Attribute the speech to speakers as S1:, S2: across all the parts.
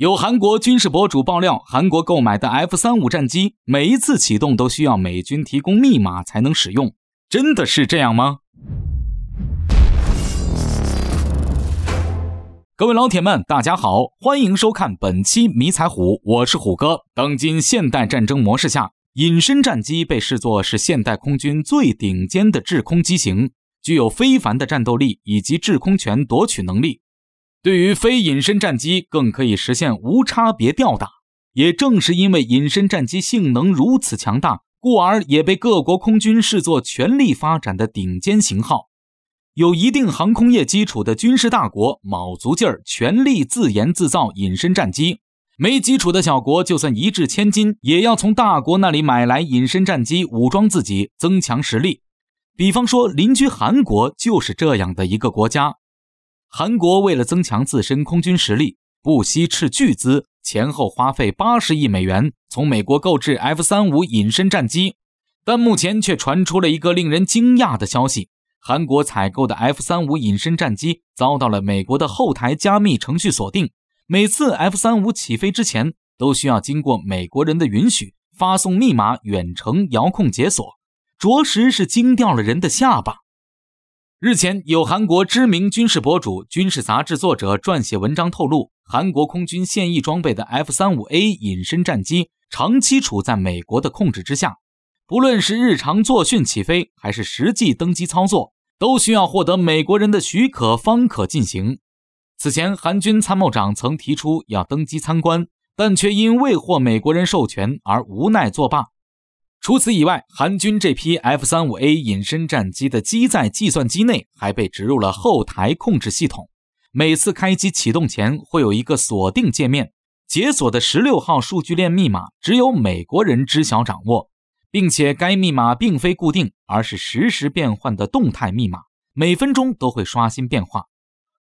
S1: 有韩国军事博主爆料，韩国购买的 F 三五战机每一次启动都需要美军提供密码才能使用，真的是这样吗？各位老铁们，大家好，欢迎收看本期迷彩虎，我是虎哥。当今现代战争模式下，隐身战机被视作是现代空军最顶尖的制空机型，具有非凡的战斗力以及制空权夺取能力。对于非隐身战机，更可以实现无差别吊打。也正是因为隐身战机性能如此强大，故而也被各国空军视作全力发展的顶尖型号。有一定航空业基础的军事大国，卯足劲儿全力自研自造隐身战机；没基础的小国，就算一掷千金，也要从大国那里买来隐身战机武装自己，增强实力。比方说，邻居韩国就是这样的一个国家。韩国为了增强自身空军实力，不惜斥巨资，前后花费八十亿美元从美国购置 F 三五隐身战机，但目前却传出了一个令人惊讶的消息：韩国采购的 F 三五隐身战机遭到了美国的后台加密程序锁定，每次 F 三五起飞之前都需要经过美国人的允许，发送密码远程遥控解锁，着实是惊掉了人的下巴。日前，有韩国知名军事博主、军事杂志作者撰写文章透露，韩国空军现役装备的 F 三五 A 隐身战机长期处在美国的控制之下，不论是日常作训起飞，还是实际登机操作，都需要获得美国人的许可方可进行。此前，韩军参谋长曾提出要登机参观，但却因未获美国人授权而无奈作罢。除此以外，韩军这批 F 三五 A 隐身战机的机载计算机内还被植入了后台控制系统。每次开机启动前，会有一个锁定界面，解锁的十六号数据链密码只有美国人知晓掌握，并且该密码并非固定，而是实时变换的动态密码，每分钟都会刷新变化。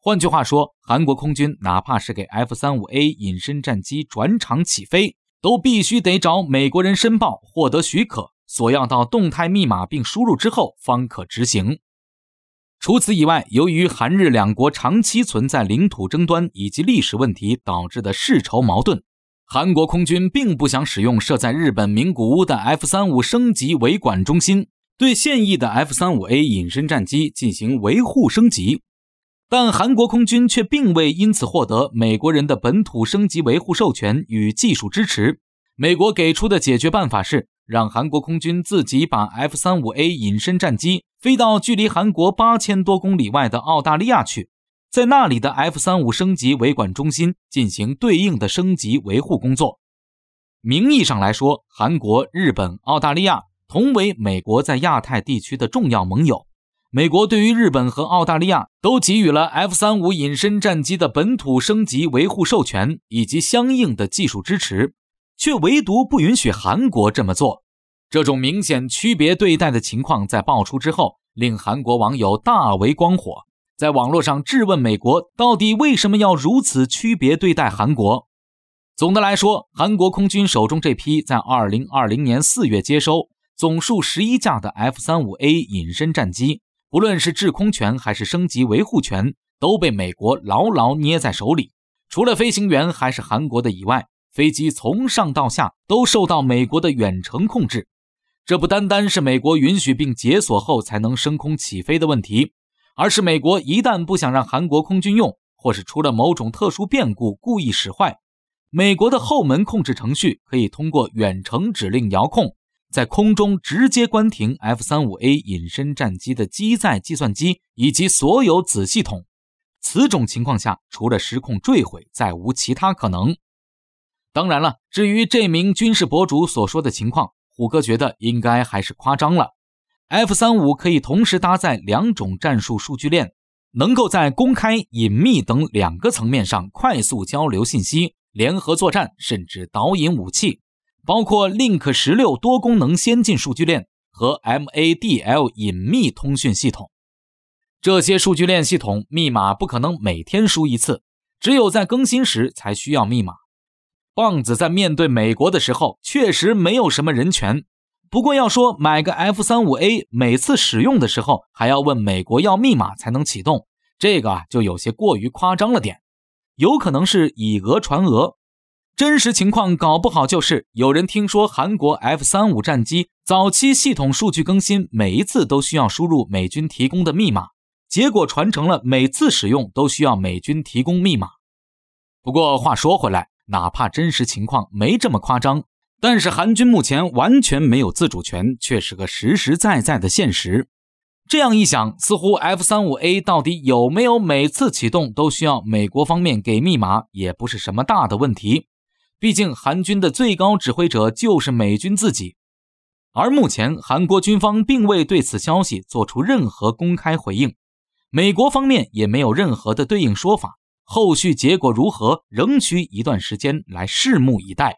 S1: 换句话说，韩国空军哪怕是给 F 三五 A 隐身战机转场起飞。都必须得找美国人申报，获得许可，索要到动态密码并输入之后，方可执行。除此以外，由于韩日两国长期存在领土争端以及历史问题导致的世仇矛盾，韩国空军并不想使用设在日本名古屋的 F 三五升级维管中心，对现役的 F 三五 A 隐身战机进行维护升级。但韩国空军却并未因此获得美国人的本土升级维护授权与技术支持。美国给出的解决办法是让韩国空军自己把 F 三五 A 隐身战机飞到距离韩国八千多公里外的澳大利亚去，在那里的 F 三五升级维管中心进行对应的升级维护工作。名义上来说，韩国、日本、澳大利亚同为美国在亚太地区的重要盟友。美国对于日本和澳大利亚都给予了 F 三五隐身战机的本土升级维护授权以及相应的技术支持，却唯独不允许韩国这么做。这种明显区别对待的情况在爆出之后，令韩国网友大为光火，在网络上质问美国到底为什么要如此区别对待韩国。总的来说，韩国空军手中这批在2020年4月接收、总数十一架的 F 三五 A 隐身战机。不论是制空权还是升级维护权，都被美国牢牢捏在手里。除了飞行员还是韩国的以外，飞机从上到下都受到美国的远程控制。这不单单是美国允许并解锁后才能升空起飞的问题，而是美国一旦不想让韩国空军用，或是出了某种特殊变故故意使坏，美国的后门控制程序可以通过远程指令遥控。在空中直接关停 F 三五 A 隐身战机的机载计算机以及所有子系统，此种情况下除了失控坠毁，再无其他可能。当然了，至于这名军事博主所说的情况，虎哥觉得应该还是夸张了。F 三五可以同时搭载两种战术数据链，能够在公开、隐秘等两个层面上快速交流信息，联合作战甚至导引武器。包括 Link 十六多功能先进数据链和 MADL 隐秘通讯系统，这些数据链系统密码不可能每天输一次，只有在更新时才需要密码。棒子在面对美国的时候确实没有什么人权，不过要说买个 F 三五 A 每次使用的时候还要问美国要密码才能启动，这个就有些过于夸张了点，有可能是以讹传讹。真实情况搞不好就是有人听说韩国 F 三五战机早期系统数据更新，每一次都需要输入美军提供的密码，结果传承了每次使用都需要美军提供密码。不过话说回来，哪怕真实情况没这么夸张，但是韩军目前完全没有自主权，却是个实实在在的现实。这样一想，似乎 F 三五 A 到底有没有每次启动都需要美国方面给密码，也不是什么大的问题。毕竟，韩军的最高指挥者就是美军自己，而目前韩国军方并未对此消息做出任何公开回应，美国方面也没有任何的对应说法，后续结果如何，仍需一段时间来拭目以待。